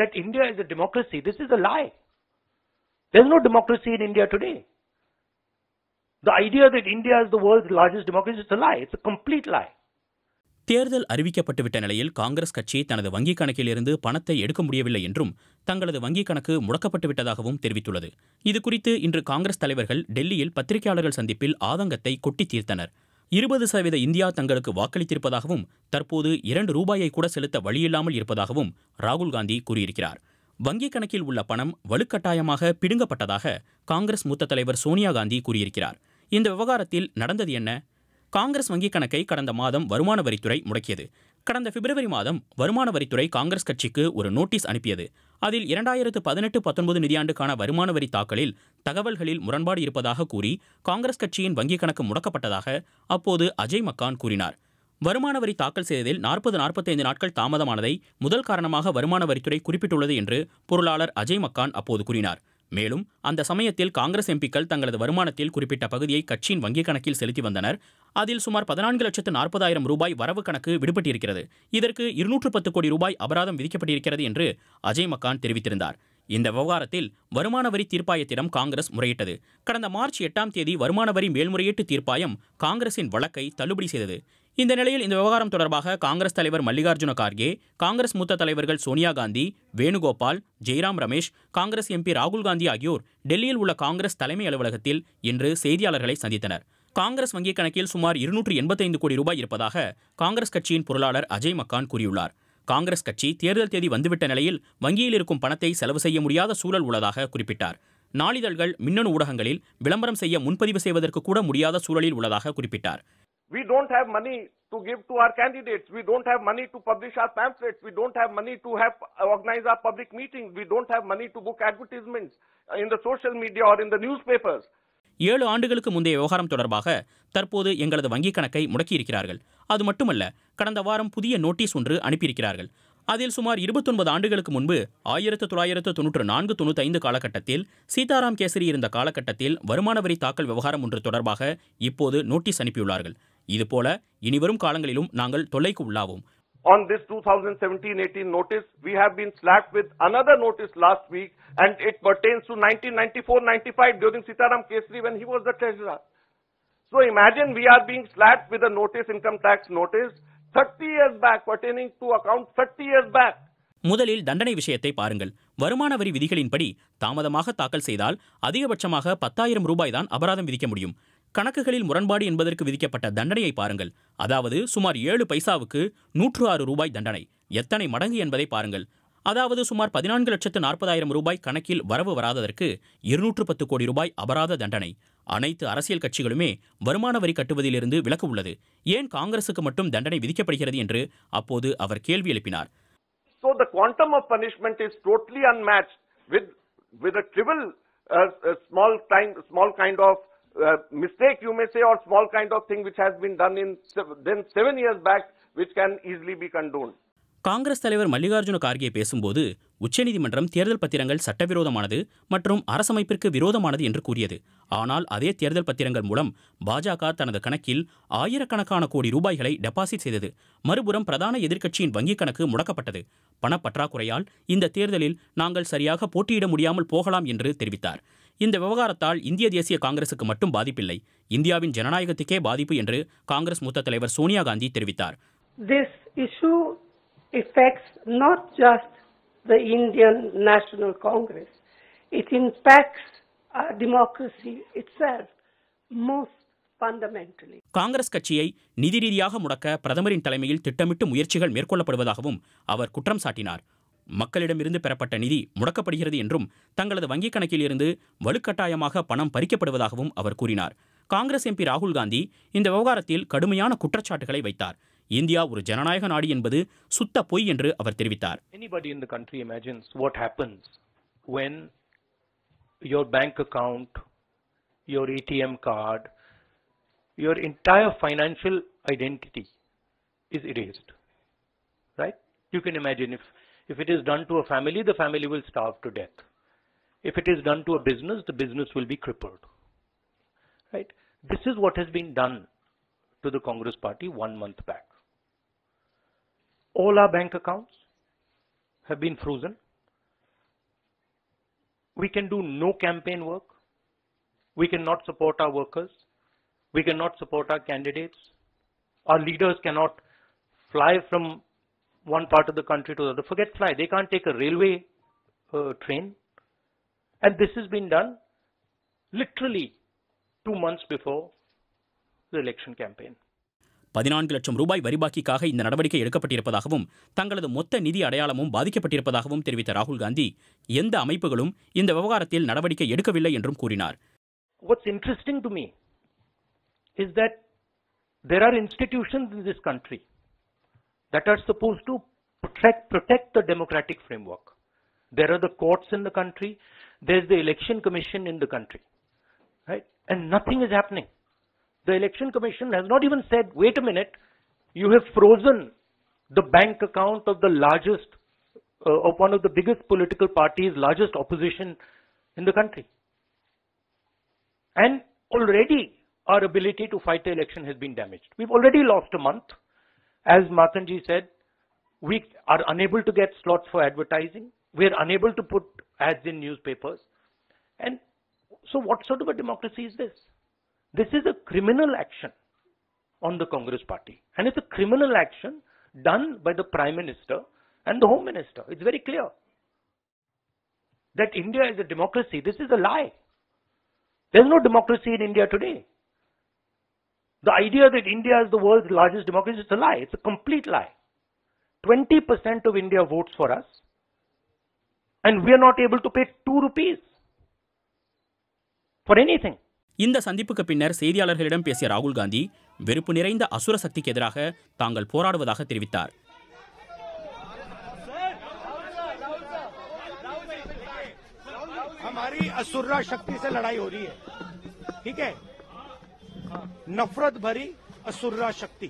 that India is a democracy. This is a lie. is no democracy in India today. The idea that India is the world's largest democracy is a lie. It's a complete lie. தேர்தல் அறிவிக்கப்பட்டுவிட்ட நிலையில் காங்கிரஸ் கட்சி தனது வங்கிக் கணக்கிலிருந்து பணத்தை எடுக்க முடியவில்லை என்றும் தங்களது வங்கிக் கணக்கு முடக்கப்பட்டுவிட்டதாகவும் தெரிவித்துள்ளது இதுகுறித்து இன்று காங்கிரஸ் தலைவர்கள் டெல்லியில் பத்திரிகையாளர்கள் சந்திப்பில் ஆதங்கத்தை கொட்டி தீர்த்தனர் இருபது சதவீத இந்தியா தங்களுக்கு வாக்களித்திருப்பதாகவும் தற்போது இரண்டு ரூபாயை கூட செலுத்த வழியில்லாமல் இருப்பதாகவும் ராகுல் காந்தி கூறியிருக்கிறார் வங்கிக் கணக்கில் உள்ள பணம் வலுக்கட்டாயமாக பிடுங்கப்பட்டதாக காங்கிரஸ் மூத்த தலைவர் சோனியா காந்தி கூறியிருக்கிறார் இந்த விவகாரத்தில் நடந்தது என்ன காங்கிரஸ் வங்கிக் கணக்கை கடந்த மாதம் வருமான வரித்துறை முடக்கியது கடந்த பிப்ரவரி மாதம் வருமான வரித்துறை காங்கிரஸ் கட்சிக்கு ஒரு நோட்டீஸ் அனுப்பியது அதில் இரண்டாயிரத்து பதினெட்டு பத்தொன்பது நிதியாண்டுக்கான வருமான வரி தாக்கலில் தகவல்களில் முரண்பாடு இருப்பதாக கூறி காங்கிரஸ் கட்சியின் வங்கிக் கணக்கு முடக்கப்பட்டதாக அப்போது அஜய் மக்கான் கூறினார் வருமான வரி தாக்கல் செய்ததில் நாற்பது நாற்பத்தைந்து நாட்கள் தாமதமானதை முதல் காரணமாக வருமான வரித்துறை குறிப்பிட்டுள்ளது என்று பொருளாளர் அஜய் மக்கான் அப்போது கூறினார் மேலும் அந்த சமயத்தில் காங்கிரஸ் எம்பிக்கள் தங்களது வருமானத்தில் குறிப்பிட்ட பகுதியை கட்சியின் வங்கிக் கணக்கில் செலுத்தி வந்தனர் அதில் சுமார் பதினான்கு லட்சத்து நாற்பதாயிரம் ரூபாய் வரவு கணக்கு விடுபட்டிருக்கிறது இதற்கு இருநூற்று பத்து கோடி ரூபாய் அபராதம் விதிக்கப்பட்டிருக்கிறது என்று அஜய் மக்கான் தெரிவித்திருந்தார் இந்த விவகாரத்தில் வருமான வரி தீர்ப்பாயத்திடம் காங்கிரஸ் முறையிட்டது கடந்த மார்ச் எட்டாம் தேதி வருமான வரி மேல்முறையீட்டு தீர்ப்பாயம் காங்கிரசின் வழக்கை தள்ளுபடி செய்தது இந்த நிலையில் இந்த விவகாரம் தொடர்பாக காங்கிரஸ் தலைவர் மல்லிகார்ஜுன கார்கே காங்கிரஸ் மூத்த தலைவர்கள் சோனியா காந்தி வேணுகோபால் ஜெய்ராம் ரமேஷ் காங்கிரஸ் எம்பி ராகுல் காந்தி ஆகியோர் டெல்லியில் உள்ள காங்கிரஸ் தலைமை அலுவலகத்தில் இன்று செய்தியாளர்களை சந்தித்தனர் காங்கிரஸ் வங்கிக் கணக்கில் சுமார் இருநூற்று எண்பத்தைந்து கோடி ரூபாய் இருப்பதாக காங்கிரஸ் கட்சியின் பொருளாளர் அஜய் மக்கான் கூறியுள்ளார் காங்கிரஸ் கட்சி தேர்தல் தேதி வந்துவிட்ட நிலையில் வங்கியில் இருக்கும் பணத்தை செலவு செய்ய முடியாத சூழல் உள்ளதாக குறிப்பிட்டார் நாளிதழ்கள் மின்னணு ஊடகங்களில் விளம்பரம் செய்ய முன்பதிவு செய்வதற்கு கூட முடியாத சூழலில் உள்ளதாக குறிப்பிட்டார் We don't have money to give to our candidates. We don't have money to publish our pamphlets. We don't have money to have organize our public meetings. We don't have money to book advertisements in the social media or in the newspapers. ஏழு ஆண்டுகளுக்கு முந்தைய விவகாரம் தொடர்பாக தற்போது எங்களது வங்கிக் கணக்கை முடக்கியிருக்கிறார்கள் அது மட்டுமல்ல கடந்த வாரம் புதிய நோட்டீஸ் ஒன்று அனுப்பியிருக்கிறார்கள் அதில் சுமார் இருபத்தொன்பது ஆண்டுகளுக்கு முன்பு ஆயிரத்து தொள்ளாயிரத்து தொன்னூற்று நான்கு தொண்ணூற்றி ஐந்து காலகட்டத்தில் சீதாராம் கேசரி இருந்த காலகட்டத்தில் வருமான வரி தாக்கல் விவகாரம் ஒன்று தொடர்பாக இப்போது நோட்டீஸ் அனுப்பியுள்ளார்கள் இதுபோல இனிவரும் காலங்களிலும் நாங்கள் தொல்லைக்கு உள்ளாவோம் on this 2017-18 notice. We have been slapped with another notice last week and it pertains to 1994-95 during Sitaram Kesri when he was the treasurer. So imagine we are being slapped with a notice, income tax notice, 30 years back pertaining to account 30 years back. முதலில் தண்டனை விஷயத்தை பாருங்கள் வருமான வரி விதிகளின்படி தாமதமாக தாக்கல் செய்தால் அதிகபட்சமாக பத்தாயிரம் ரூபாய் தான் அபராதம் விதிக்க முடியும் கணக்குகளில் முரண்பாடு என்பதற்கு விதிக்கப்பட்ட தண்டனையை பாருங்கள் அதாவது சுமார் ஏழு பைசாவுக்கு நூற்று ஆறு ரூபாய் தண்டனை எத்தனை மடங்கு என்பதை பாருங்கள் அதாவது சுமார் பதினான்கு லட்சத்து நாற்பதாயிரம் ரூபாய் கணக்கில் வரவு வராததற்கு இருநூற்று பத்து கோடி ரூபாய் அபராத தண்டனை அனைத்து அரசியல் கட்சிகளுமே வருமான வரி கட்டுவதிலிருந்து விலக்கு உள்ளது ஏன் காங்கிரசுக்கு மட்டும் தண்டனை விதிக்கப்படுகிறது என்று அப்போது அவர் கேள்வி எழுப்பினார் So the quantum of punishment is totally unmatched with with a trivial uh, uh small time small kind of Uh, mistake you may say or small kind of thing which has been done in then seven years back which can easily be condoned. Congress தலைவர் மல்லிகார்ஜுன கார்கே பேசும்போது உச்சநீதிமன்றம் தேர்தல் பத்திரங்கள் சட்டவிரோதமானது மற்றும் அரசமைப்பிற்கு விரோதமானது என்று கூறியது ஆனால் அதே தேர்தல் பத்திரங்கள் மூலம் பாஜக தனது கணக்கில் ஆயிரக்கணக்கான கோடி ரூபாய்களை டெபாசிட் செய்தது மறுபுறம் பிரதான எதிர்க்கட்சியின் வங்கிக் கணக்கு முடக்கப்பட்டது பணப்பற்றாக்குறையால் இந்த தேர்தலில் நாங்கள் சரியாக போட்டியிட முடியாமல் போகலாம் என்று தெரிவித்தார் இந்த விவகாரத்தால் இந்திய தேசிய காங்கிரசுக்கு மட்டும் பாதிப்பில்லை இந்தியாவின் ஜனநாயகத்துக்கே பாதிப்பு என்று காங்கிரஸ் மூத்த தலைவர் சோனியா காந்தி தெரிவித்தார் This issue affects not just the Indian National Congress. It impacts our uh, democracy itself most Congress கட்சியை நிதி ரீதியாக முடக்க பிரதமரின் தலைமையில் திட்டமிட்டு முயற்சிகள் மேற்கொள்ளப்படுவதாகவும் அவர் குற்றம் சாட்டினார் மக்களிடமிருந்து பெறப்பட்ட நிதி முடக்கப்படுகிறது என்றும் தங்களது வங்கிக் கணக்கிலிருந்து வலுக்கட்டாயமாக பணம் பறிக்கப்படுவதாகவும் அவர் கூறினார் காங்கிரஸ் எம்பி ராகுல் காந்தி இந்த விவகாரத்தில் கடுமையான குற்றச்சாட்டுகளை வைத்தார் இந்தியா ஒரு ஜனநாயக நாடு என்பது சுத்த பொய் என்று அவர் தெரிவித்தார் your entire financial identity is erased. Right? You can imagine if If it is done to a family, the family will starve to death. If it is done to a business, the business will be crippled. Right? This is what has been done to the Congress party one month back. All our bank accounts have been frozen. We can do no campaign work. We cannot support our workers. We cannot support our candidates. Our leaders cannot fly from one part of the country to the other. Forget fly, they can't take a railway uh, train. And this has been done literally two months before the election campaign. பதினான்கு லட்சம் ரூபாய் வரிபாக்கிக்காக இந்த நடவடிக்கை எடுக்கப்பட்டிருப்பதாகவும் தங்களது மொத்த நிதி அடையாளமும் பாதிக்கப்பட்டிருப்பதாகவும் தெரிவித்த ராகுல் காந்தி எந்த அமைப்புகளும் இந்த விவகாரத்தில் நடவடிக்கை எடுக்கவில்லை என்றும் கூறினார் What's interesting to me is that there are institutions in this country that are supposed to protect, protect the democratic framework. There are the courts in the country. There's the election commission in the country, right? And nothing is happening. The election commission has not even said, wait a minute, you have frozen the bank account of the largest, uh, of one of the biggest political parties, largest opposition in the country. And already our ability to fight the election has been damaged. We've already lost a month. As Markanji said, we are unable to get slots for advertising. We are unable to put ads in newspapers. And so what sort of a democracy is this? This is a criminal action on the Congress party. And it's a criminal action done by the Prime Minister and the Home Minister. It's very clear that India is a democracy. This is a lie. There's no democracy in India today. The idea that India is the world's largest democracy is a lie. It's a complete lie. 20% of India votes for us and we are not able to pay 2 rupees for anything. இந்த சந்திப்புக்கு பின்னர் செய்தியாளர்களிடம் பேசிய ராகுல் காந்தி வெறுப்பு நிறைந்த அசுர சக்திக்கு எதிராக தாங்கள் போராடுவதாக தெரிவித்தார் हमारी असुर्रा शक्ति से लड़ाई हो रही है ठीक है नफरत भरी असुर्रा शक्ती